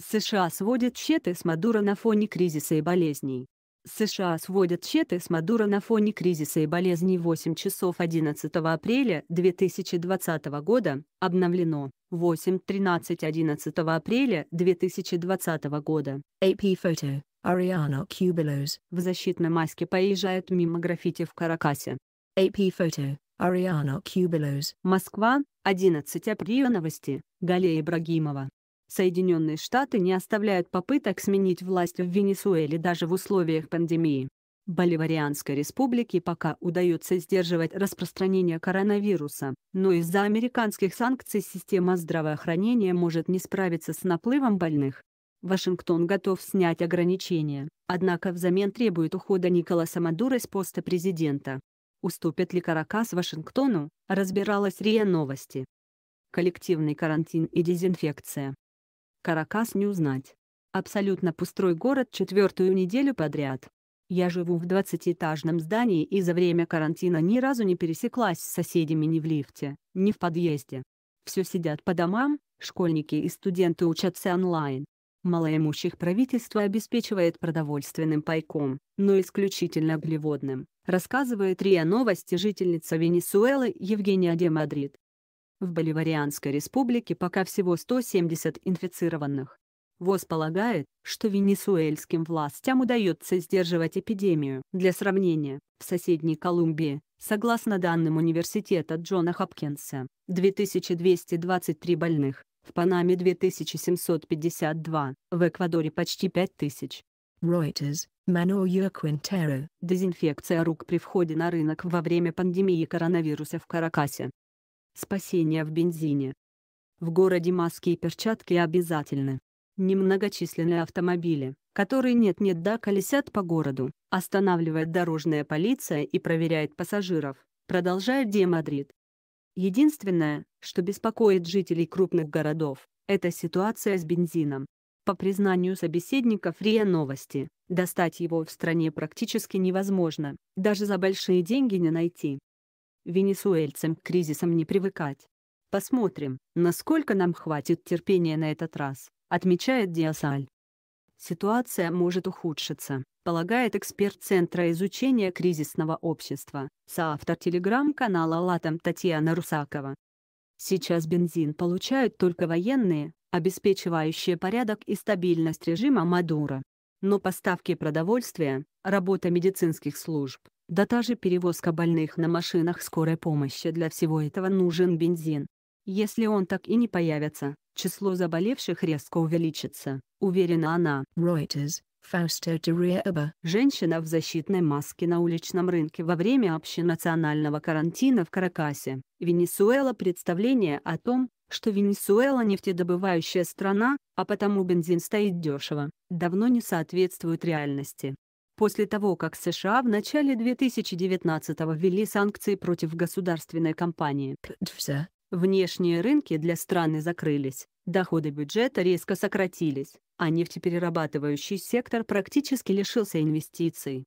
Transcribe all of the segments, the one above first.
США сводят счеты с Мадуро на фоне кризиса и болезней. США сводят счеты с Мадуро на фоне кризиса и болезней 8 часов 11 апреля 2020 года, обновлено 8.13 11 апреля 2020 года. AP Photo, Ariana Cubillos В защитной маске поезжает мимо граффити в Каракасе. AP Photo, Ариана Кюбелоз. Москва, 11 апреля новости, Галея Ибрагимова. Соединенные Штаты не оставляют попыток сменить власть в Венесуэле даже в условиях пандемии. Боливарианской республике пока удается сдерживать распространение коронавируса, но из-за американских санкций система здравоохранения может не справиться с наплывом больных. Вашингтон готов снять ограничения, однако взамен требует ухода Николаса Мадуро с поста президента. Уступит ли Каракас Вашингтону, разбиралась РИА Новости. Коллективный карантин и дезинфекция. Каракас не узнать. Абсолютно пустой город четвертую неделю подряд. Я живу в двадцатиэтажном здании и за время карантина ни разу не пересеклась с соседями ни в лифте, ни в подъезде. Все сидят по домам, школьники и студенты учатся онлайн. Малоимущих правительство обеспечивает продовольственным пайком, но исключительно углеводным, рассказывает РИА Новости жительница Венесуэлы Евгения Мадрид. В Боливарианской республике пока всего 170 инфицированных. ВОЗ полагает, что венесуэльским властям удается сдерживать эпидемию. Для сравнения, в соседней Колумбии, согласно данным университета Джона Хопкинса, 2223 больных, в Панаме 2752, в Эквадоре почти 5000. Reuters, Manuel Quintero. Дезинфекция рук при входе на рынок во время пандемии коронавируса в Каракасе. Спасение в бензине. В городе маски и перчатки обязательны. Немногочисленные автомобили, которые нет-нет да колесят по городу, останавливает дорожная полиция и проверяет пассажиров, продолжает Де Мадрид. Единственное, что беспокоит жителей крупных городов, это ситуация с бензином. По признанию собеседников РИА Новости, достать его в стране практически невозможно, даже за большие деньги не найти венесуэльцам к кризисам не привыкать. Посмотрим, насколько нам хватит терпения на этот раз, отмечает Диасаль. Ситуация может ухудшиться, полагает эксперт Центра изучения кризисного общества, соавтор телеграм-канала «Латом» Татьяна Русакова. Сейчас бензин получают только военные, обеспечивающие порядок и стабильность режима Мадура. Но поставки продовольствия, работа медицинских служб, да та же перевозка больных на машинах скорой помощи для всего этого нужен бензин. Если он так и не появится, число заболевших резко увеличится, уверена она. Reuters, Fausto Durieba. Женщина в защитной маске на уличном рынке во время общенационального карантина в Каракасе, Венесуэла представление о том, что Венесуэла нефтедобывающая страна, а потому бензин стоит дешево, давно не соответствует реальности. После того, как США в начале 2019-го ввели санкции против государственной компании внешние рынки для страны закрылись, доходы бюджета резко сократились, а нефтеперерабатывающий сектор практически лишился инвестиций.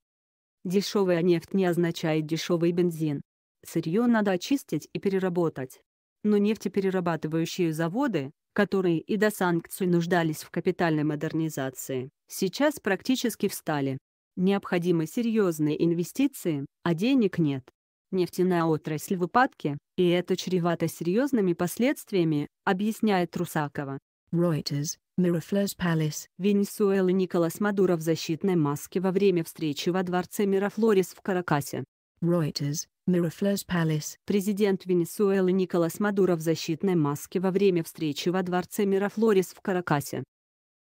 Дешевая нефть не означает дешевый бензин. Сырье надо очистить и переработать. Но нефтеперерабатывающие заводы, которые и до санкций нуждались в капитальной модернизации, сейчас практически встали. Необходимы серьезные инвестиции, а денег нет. Нефтяная отрасль в упадке, и это чревато серьезными последствиями, объясняет Русакова. Reuters, Miraflores Palace. Венесуэла Николас Мадуро в защитной маске во время встречи во дворце Мирафлорес в Каракасе. Reuters, Miraflores Palace. Президент Венесуэлы Николас Мадуро в защитной маске во время встречи во дворце Мирафлорес в Каракасе.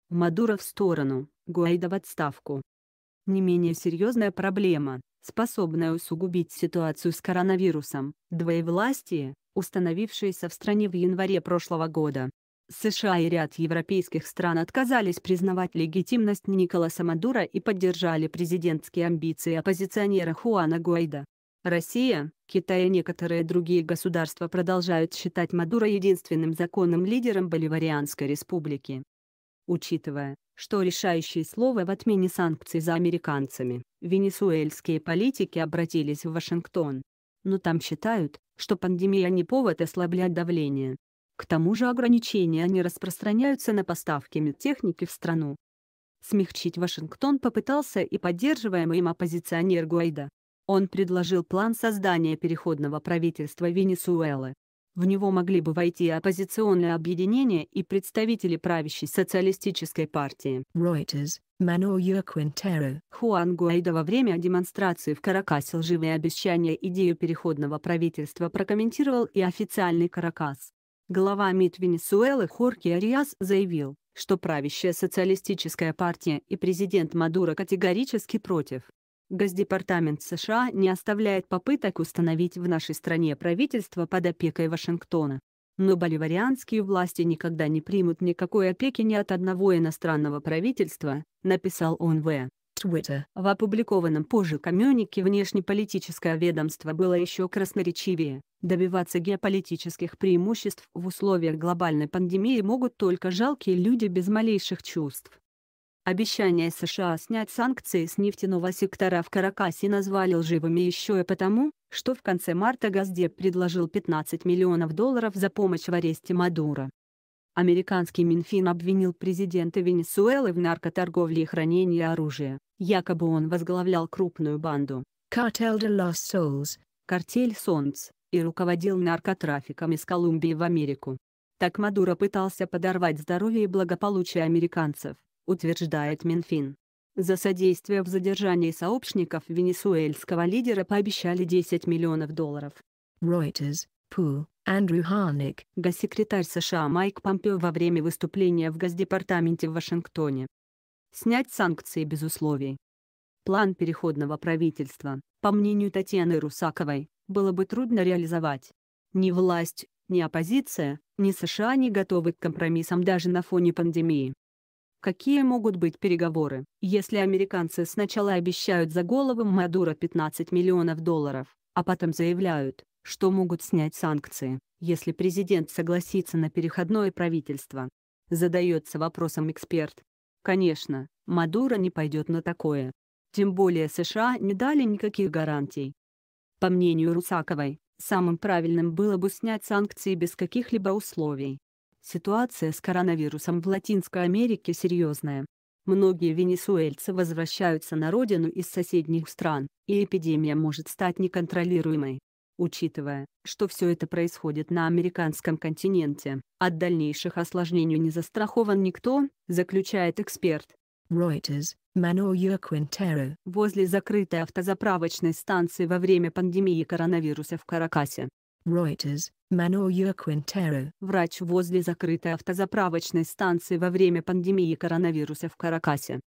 Мадуро в сторону, Гуайда в отставку не менее серьезная проблема, способная усугубить ситуацию с коронавирусом, двоевластие, установившееся в стране в январе прошлого года. США и ряд европейских стран отказались признавать легитимность Николаса Мадура и поддержали президентские амбиции оппозиционера Хуана Гуайда. Россия, Китай и некоторые другие государства продолжают считать Мадура единственным законным лидером Боливарианской республики. Учитывая, что решающее слово в отмене санкций за американцами. Венесуэльские политики обратились в Вашингтон. Но там считают, что пандемия не повод ослаблять давление. К тому же ограничения не распространяются на поставки медтехники в страну. Смягчить Вашингтон попытался и поддерживаемый им оппозиционер Гуайда. Он предложил план создания переходного правительства Венесуэлы, в него могли бы войти оппозиционные объединения и представители правящей социалистической партии. Reuters, Manuel Quintero. Хуан Гуайдо во время демонстрации в Каракасе лживые обещания идею переходного правительства прокомментировал и официальный Каракас. Глава МИД Венесуэлы Хорки Ариас заявил, что правящая социалистическая партия и президент Мадуро категорически против Госдепартамент США не оставляет попыток установить в нашей стране правительство под опекой Вашингтона. Но боливарианские власти никогда не примут никакой опеки ни от одного иностранного правительства, написал он в Twitter. В опубликованном позже коммюнике внешнеполитическое ведомство было еще красноречивее. Добиваться геополитических преимуществ в условиях глобальной пандемии могут только жалкие люди без малейших чувств. Обещание США снять санкции с нефтяного сектора в Каракасе назвали лживыми еще и потому, что в конце марта Газдеп предложил 15 миллионов долларов за помощь в аресте Мадура. Американский Минфин обвинил президента Венесуэлы в наркоторговле и хранении оружия, якобы он возглавлял крупную банду «Cartel de los Souls» — «Картель Солнц» и руководил наркотрафиком из Колумбии в Америку. Так Мадуро пытался подорвать здоровье и благополучие американцев, утверждает Минфин. За содействие в задержании сообщников венесуэльского лидера пообещали 10 миллионов долларов. Reuters, Пул, Андрю Харник, госсекретарь США Майк Помпео во время выступления в Госдепартаменте в Вашингтоне. Снять санкции без условий. План переходного правительства, по мнению Татьяны Русаковой, было бы трудно реализовать. Ни власть, ни оппозиция, ни США не готовы к компромиссам даже на фоне пандемии. Какие могут быть переговоры, если американцы сначала обещают за голову Мадуро 15 миллионов долларов, а потом заявляют, что могут снять санкции, если президент согласится на переходное правительство? Задается вопросом эксперт. Конечно, Мадуро не пойдет на такое. Тем более США не дали никаких гарантий. По мнению Русаковой, самым правильным было бы снять санкции без каких-либо условий, Ситуация с коронавирусом в Латинской Америке серьезная. Многие венесуэльцы возвращаются на родину из соседних стран, и эпидемия может стать неконтролируемой. Учитывая, что все это происходит на американском континенте, от дальнейших осложнений не застрахован никто, заключает эксперт. Reuters, Manuel Quintero. Возле закрытой автозаправочной станции во время пандемии коронавируса в Каракасе, Reuters, Мануио Квинтеро. Врач возле закрытой автозаправочной станции во время пандемии коронавируса в Каракасе.